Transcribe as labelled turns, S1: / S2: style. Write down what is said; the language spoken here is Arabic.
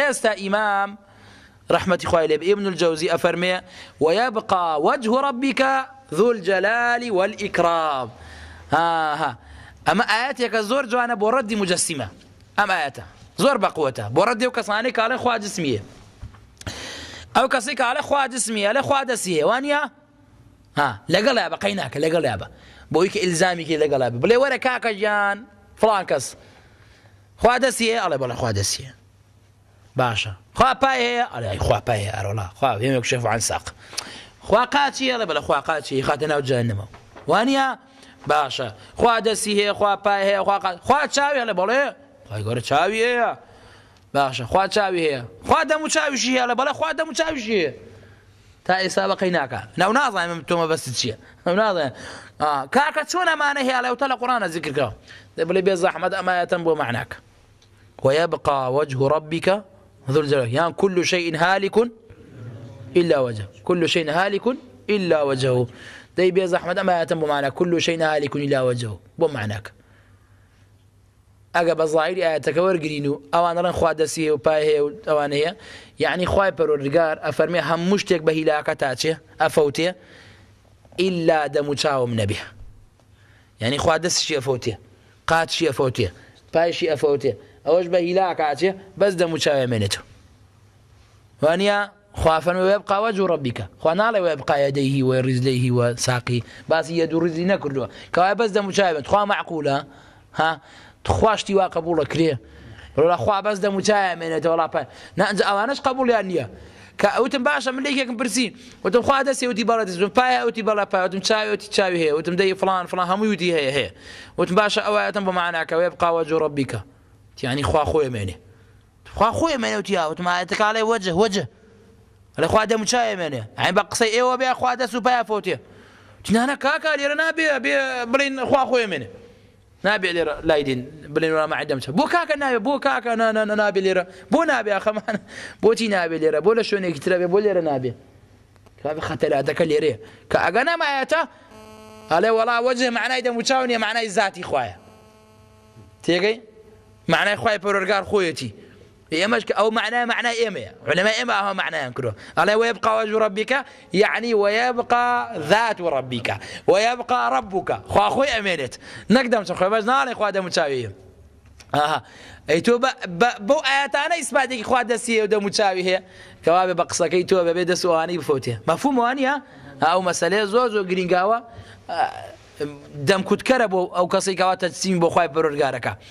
S1: ئێستا إمام رحمة خوای ابن الجوزي أفرمي ويبقى وجه ربك ذو الجلال والإكرام ها ها أما ئاەتێکە زۆر جوانا بۆ مجسمة أما آياتا زور زۆر بەقوتە بۆ على و کەسانی کاڵێ خوا جسمیە ئەو کەسی على خوا جسمیە لە خوا ها لقل بە بقيناك لقل لەگەڵ بويك إلزامي كي لقل بێ بلي وەرە كاكا جان فلانكس کەس خوا دەسیە ئەڵێ بەڵە خوا باشە خوا پایەیە ئەلای خوا پایە ئەرۆڵا خوا وێمێک عن ساق خوا قاتي يلا بلا خوا قاتي خاتنا ناو وانيا باشا باشە خوا دەسی هەیە خوا پای هەیە خوا خوا تشاوي يلا بلا خی گەورە تشاوي يا باشا خوا تشاوي هي خوا دمو تشاوي شي يلا بلا بەڵە خوا دەم و چاویشی تا ئێستا بەقی نو ناظا نازانم بس تشي نو ناظا اه كاكا چۆن ئەمانە هي على لە قران ذكرك دەبلێ بێ زەحمەد ئەمایەتەن يتم بمعناك ويبقى وجه ربك انظر الجلال يعني كل شيء هالك إلا وجهه كل شيء هالك إلا وجهه طيب يا زحمة ما يتم معنى كل شيء هالك إلا وجهه بمعناك ئەگە بە زایری ئاەتەکە وەرگین و ئەوانڕەن خوا دەسی و پای هەیە و ئەوان هەیە یعنی يعني خی پەرۆرگار ئەفەرمێ هەموو شتێک بە هیلاکە تاچێ ئەفەوتێ ئللا دەمو چاوم نەبێ یعنی يعني خوا دەستشی ئەفەوتێ قاتشی ئەفەوتێ پایشی ئەفەوتێ اوش ئەوەش بە هیلا بس دمو دەموچاوێ مێنێتەوە وانە خوافن ويبقى وجه ربك خوانا لا ويبقى يديه ورجليه وساقيه بس يد رجلي نكردو كوا بس دمو دم شايب خوا معقوله ها تخواشتي وقبول كري ولا خوا بس دمو شايب من ولا با نانج اوانش قبول يعني كاوتم باشا من ليك برسين وتم خوا دسي ودي برا دسي باي اوتي بلا باي وتم شاي اوتي شاي هي وتم دي فلان فلان هم يودي هي هي وتم باشا اواتم بمعناك ويبقى وجه ربك يعني خوا خوي مني خوا خۆی مێنێ و تیاوتمایەتە کاڵێ وەجه وەجه لە خوا دەموچایە مێنێ ئەین يعني بە قسەی ئێوە إيوة بێ خوا دەست مني پیا فۆتێ تنانە کاکا لێرە نابێ بێ بڵین خوا خۆی مێنێ نابێ لێرە لایدین بڵێن وامە نابي بۆ کاکە نابێ بۆ کاکە نابێ لێرە بۆ نابێ خەمان بۆتی نابێ لێرە بۆ لە شوێنێکی ترە بێ بۆ لێرە نابێ خەتەلاتەکە لێرێ ما يتا نامایەتە هەڵێ وجه معناه معنای دەموچاونیە معناه ذاتی خوایە تيجي معنای خويتي يا خۆیەتی او معناه معناه ايما علماء ايما هو معناه معنایان الا ويبقى وجه ربك يعني ويبقى ذات خو اخوي وەبقا نقدم خواخۆی ئەمێنێت نال چ ادم تشاوي اها اي تو بو ايات انا ئاەتانە ئیسپاتێکی ادم سي و تشاوي هي کەوا بقصك اي تو بيد سواني بفوتيه مفهوم مەفوموانە ئەو آه. مەسلەیە زۆر زۆر گرنگاوە دەمکوتکەرە بۆ او كسي كوات تسيم بو خی پەرۆرگارەکە